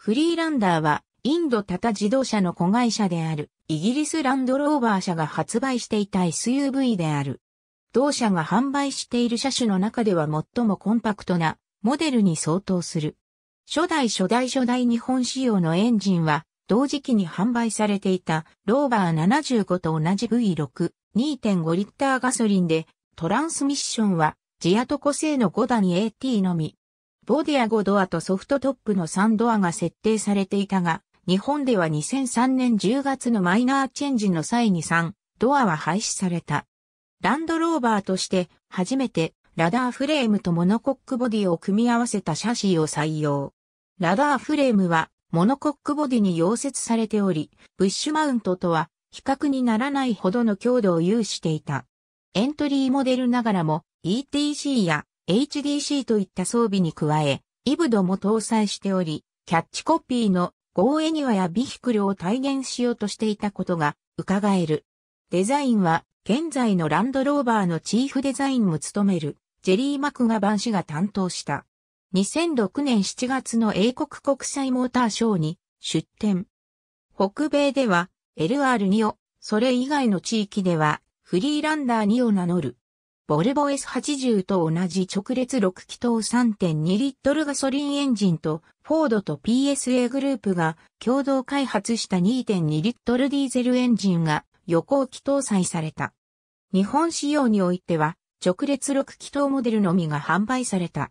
フリーランダーは、インドタタ自動車の子会社である、イギリスランドローバー社が発売していた SUV である。同社が販売している車種の中では最もコンパクトなモデルに相当する。初代初代初代日本仕様のエンジンは、同時期に販売されていたローバー75と同じ V6、2.5リッターガソリンで、トランスミッションは、ジアトコ製の5ダニ AT のみ。ボディア5ドアとソフトトップの3ドアが設定されていたが、日本では2003年10月のマイナーチェンジの際に3ドアは廃止された。ランドローバーとして初めてラダーフレームとモノコックボディを組み合わせたシャシーを採用。ラダーフレームはモノコックボディに溶接されており、ブッシュマウントとは比較にならないほどの強度を有していた。エントリーモデルながらも ETC や HDC といった装備に加え、イブドも搭載しており、キャッチコピーのゴーエニ y やビヒクルを体現しようとしていたことが伺える。デザインは現在のランドローバーのチーフデザインも務めるジェリー・マクガバン氏が担当した。2006年7月の英国国際モーターショーに出展。北米では LR2 を、それ以外の地域ではフリーランダー2を名乗るボルボ S80 と同じ直列6気筒3.2リットルガソリンエンジンと、フォードと PSA グループが共同開発した2.2リットルディーゼルエンジンが横置き搭載された。日本仕様においては、直列6気筒モデルのみが販売された。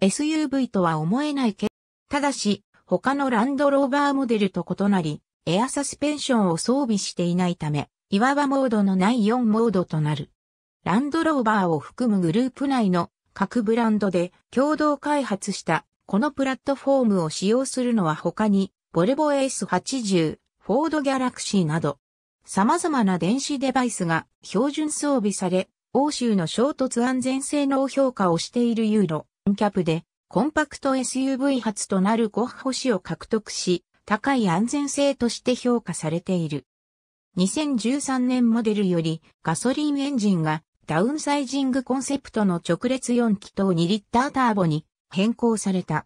SUV とは思えないけ、ただし、他のランドローバーモデルと異なり、エアサスペンションを装備していないため、いわばモードのない4モードとなる。ランドローバーを含むグループ内の各ブランドで共同開発したこのプラットフォームを使用するのは他に、ボルボ S80、フォードギャラクシーなど、様々な電子デバイスが標準装備され、欧州の衝突安全性能評価をしているユーロ、キャプで、コンパクト SUV 発となるゴッホ氏を獲得し、高い安全性として評価されている。2013年モデルよりガソリンエンジンがダウンサイジングコンセプトの直列4気筒2リッターターボに変更された。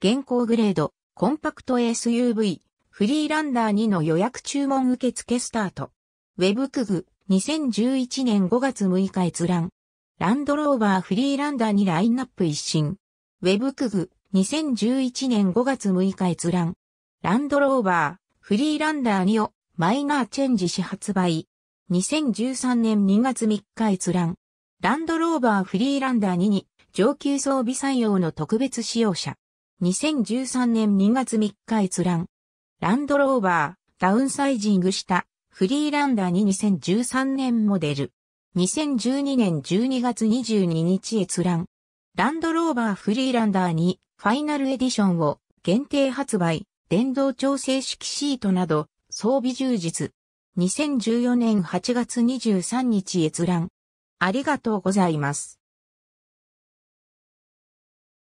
現行グレード、コンパクト SUV、フリーランダー2の予約注文受付スタート。ウェブクグ、2011年5月6日閲覧。ランドローバーフリーランダーにラインナップ一新。ウェブクグ、2011年5月6日閲覧。ランドローバー、フリーランダー2をマイナーチェンジし発売。2013年2月3日閲覧。ランドローバーフリーランダー2に上級装備採用の特別使用者。2013年2月3日閲覧。ランドローバーダウンサイジングしたフリーランダーに2013年モデル。2012年12月22日閲覧。ランドローバーフリーランダーにファイナルエディションを限定発売、電動調整式シートなど装備充実。2014年8月23日閲覧。ありがとうございます。